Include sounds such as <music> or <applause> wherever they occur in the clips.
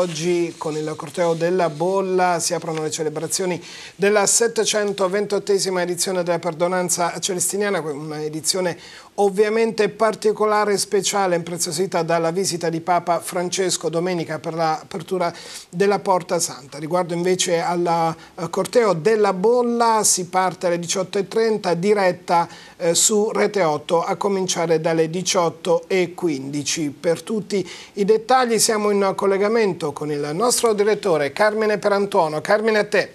oggi con il corteo della Bolla si aprono le celebrazioni della 728esima edizione della perdonanza celestiniana, un'edizione ovviamente particolare e speciale, impreziosita dalla visita di Papa Francesco domenica per l'apertura della Porta Santa. Riguardo invece al eh, corteo della bolla, si parte alle 18.30, diretta eh, su Rete 8, a cominciare dalle 18.15. Per tutti i dettagli siamo in collegamento con il nostro direttore Carmine Perantuono. Carmine, a te.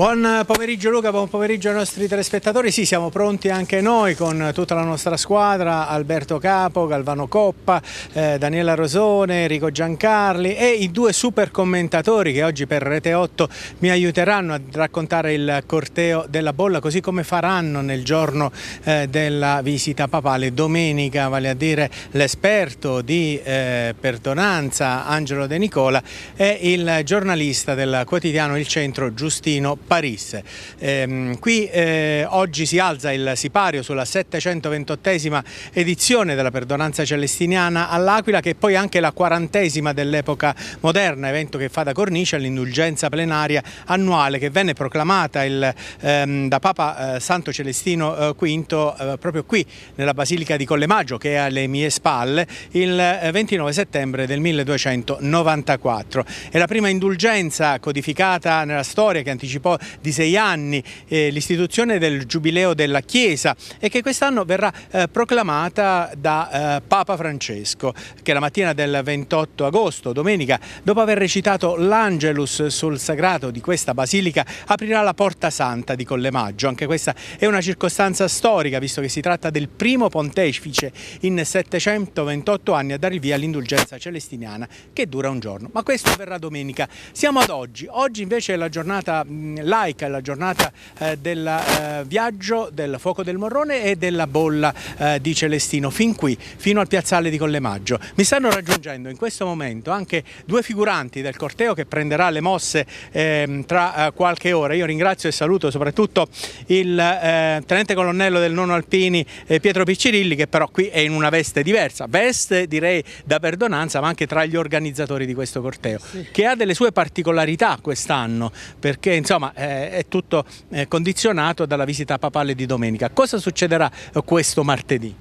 Buon eh, pomeriggio Luca, buon pomeriggio ai nostri telespettatori. Sì, siamo pronti anche noi con tutta la nostra squadra, Alberto Capo, Galvano Coppa, eh, Daniela Rosone, Enrico Giancarli e i due super commentatori che oggi per Rete 8 mi aiuteranno a raccontare il corteo della bolla, così come faranno nel giorno eh, della visita papale domenica, vale a dire l'esperto di eh, perdonanza Angelo De Nicola e il giornalista del quotidiano Il Centro Giustino apparisse. Ehm, qui eh, oggi si alza il sipario sulla 728esima edizione della perdonanza celestiniana all'Aquila che è poi anche la quarantesima dell'epoca moderna, evento che fa da cornice all'indulgenza plenaria annuale che venne proclamata il, ehm, da Papa eh, Santo Celestino eh, V eh, proprio qui nella Basilica di Collemaggio che è alle mie spalle il 29 eh, settembre del 1294. È la prima indulgenza codificata nella storia che anticipò di sei anni, eh, l'istituzione del Giubileo della Chiesa e che quest'anno verrà eh, proclamata da eh, Papa Francesco, che la mattina del 28 agosto, domenica, dopo aver recitato l'Angelus sul sagrato di questa basilica, aprirà la Porta Santa di Collemaggio. Anche questa è una circostanza storica, visto che si tratta del primo pontefice in 728 anni a dare il via all'indulgenza celestiniana, che dura un giorno. Ma questo verrà domenica. Siamo ad oggi. Oggi invece è la giornata laica, la giornata eh, del eh, viaggio, del fuoco del Morrone e della bolla eh, di Celestino, fin qui, fino al piazzale di Collemaggio. Mi stanno raggiungendo in questo momento anche due figuranti del corteo che prenderà le mosse ehm, tra eh, qualche ora. Io ringrazio e saluto soprattutto il eh, tenente colonnello del nono Alpini eh, Pietro Piccirilli che però qui è in una veste diversa, veste direi da perdonanza ma anche tra gli organizzatori di questo corteo, sì. che ha delle sue particolarità quest'anno perché insomma ma eh, è tutto eh, condizionato dalla visita papale di domenica. Cosa succederà eh, questo martedì?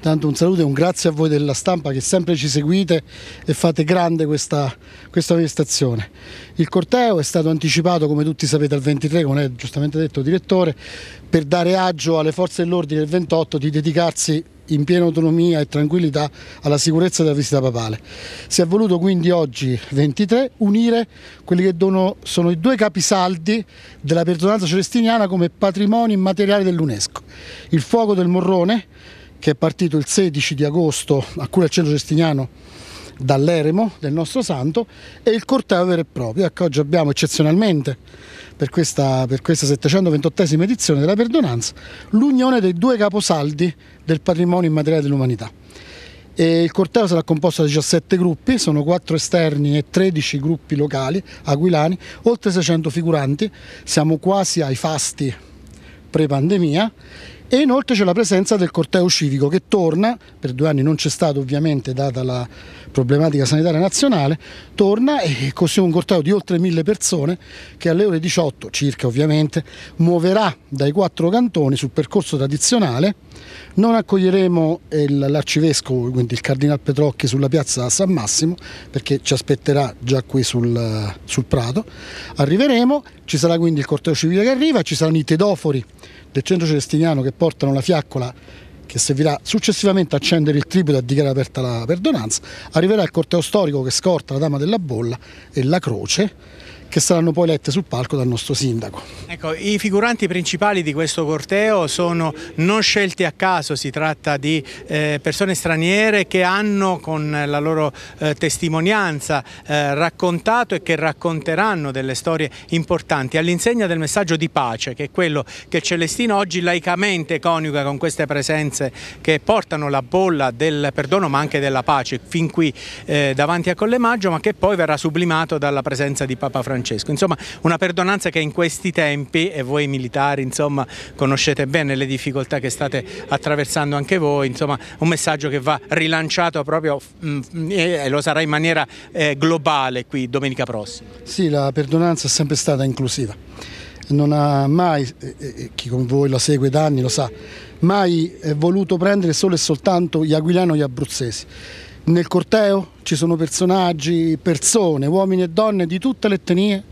Tanto un saluto e un grazie a voi della stampa che sempre ci seguite e fate grande questa, questa manifestazione. Il corteo è stato anticipato, come tutti sapete, al 23, come è giustamente detto il direttore, per dare agio alle forze dell'ordine del 28 di dedicarsi in piena autonomia e tranquillità alla sicurezza della visita papale. Si è voluto quindi oggi 23 unire quelli che dono, sono i due capisaldi della perdonanza celestiniana come patrimonio immateriale dell'UNESCO. Il fuoco del Morrone che è partito il 16 di agosto a cura del centro celestiniano dall'eremo del nostro santo e il corteo vero e proprio. Ecco, oggi abbiamo eccezionalmente per questa, per questa 728esima edizione della perdonanza, l'unione dei due caposaldi del patrimonio immateriale dell'umanità. E il corteo sarà composto da 17 gruppi, sono 4 esterni e 13 gruppi locali aquilani, oltre 600 figuranti, siamo quasi ai fasti pre-pandemia e inoltre c'è la presenza del corteo civico che torna, per due anni non c'è stato ovviamente data la problematica sanitaria nazionale, torna e così un corteo di oltre mille persone che alle ore 18 circa ovviamente muoverà dai quattro cantoni sul percorso tradizionale non accoglieremo l'arcivescovo, quindi il cardinal Petrocchi sulla piazza San Massimo perché ci aspetterà già qui sul, sul Prato. Arriveremo, ci sarà quindi il corteo civile che arriva, ci saranno i tedofori del centro celestiniano che portano la fiaccola che servirà successivamente a accendere il tributo e a dichiarare aperta la perdonanza. Arriverà il corteo storico che scorta la Dama della Bolla e la Croce che saranno poi lette sul palco dal nostro sindaco. Ecco, I figuranti principali di questo corteo sono non scelti a caso, si tratta di eh, persone straniere che hanno con la loro eh, testimonianza eh, raccontato e che racconteranno delle storie importanti all'insegna del messaggio di pace che è quello che Celestino oggi laicamente coniuga con queste presenze che portano la bolla del perdono ma anche della pace fin qui eh, davanti a Collemaggio ma che poi verrà sublimato dalla presenza di Papa Francesco. Francesco. Insomma una perdonanza che in questi tempi, e voi militari insomma, conoscete bene le difficoltà che state attraversando anche voi, insomma un messaggio che va rilanciato proprio mh, mm, e lo sarà in maniera eh, globale qui domenica prossima. Sì, la perdonanza è sempre stata inclusiva non ha mai, eh, chi con voi la segue da anni lo sa, mai eh, voluto prendere solo e soltanto gli aquilani o gli abruzzesi. Nel corteo ci sono personaggi, persone, uomini e donne di tutte le etnie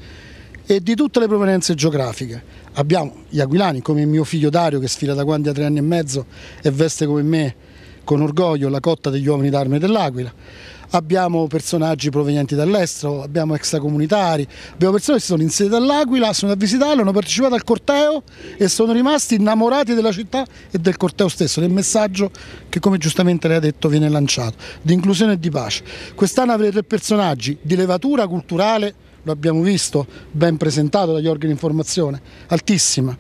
e di tutte le provenienze geografiche. Abbiamo gli aquilani come mio figlio Dario che sfila da quando ha tre anni e mezzo e veste come me con orgoglio la cotta degli uomini d'arme dell'Aquila abbiamo personaggi provenienti dall'estero, abbiamo extracomunitari, abbiamo persone che si sono insediate all'Aquila, sono andate a visitarla, hanno partecipato al corteo e sono rimasti innamorati della città e del corteo stesso, del messaggio che come giustamente lei ha detto viene lanciato, di inclusione e di pace. Quest'anno avrete tre personaggi di levatura culturale lo abbiamo visto, ben presentato dagli organi di informazione, altissima,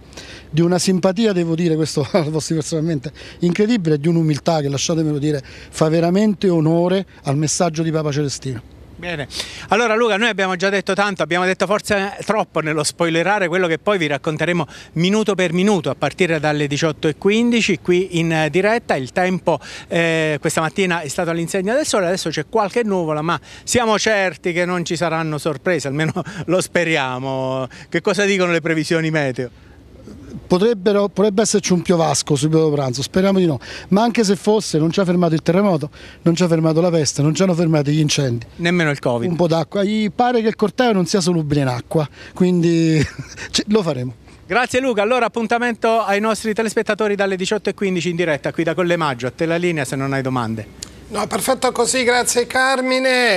di una simpatia, devo dire questo a <laughs> vostri personalmente, incredibile, di un'umiltà che lasciatemelo dire, fa veramente onore al messaggio di Papa Celestino. Bene, allora Luca, noi abbiamo già detto tanto, abbiamo detto forse troppo nello spoilerare quello che poi vi racconteremo minuto per minuto a partire dalle 18.15 qui in diretta, il tempo eh, questa mattina è stato all'insegna del sole, adesso c'è qualche nuvola ma siamo certi che non ci saranno sorprese, almeno <laughs> lo speriamo. Che cosa dicono le previsioni meteo? potrebbero, potrebbe esserci un piovasco sul periodo pranzo, speriamo di no, ma anche se fosse non ci ha fermato il terremoto, non ci ha fermato la peste, non ci hanno fermato gli incendi. Nemmeno il Covid. Un po' d'acqua, gli pare che il corteo non sia solubile in acqua, quindi <laughs> lo faremo. Grazie Luca, allora appuntamento ai nostri telespettatori dalle 18.15 in diretta qui da Colle Maggio, a te la linea se non hai domande. No, perfetto così, grazie Carmine.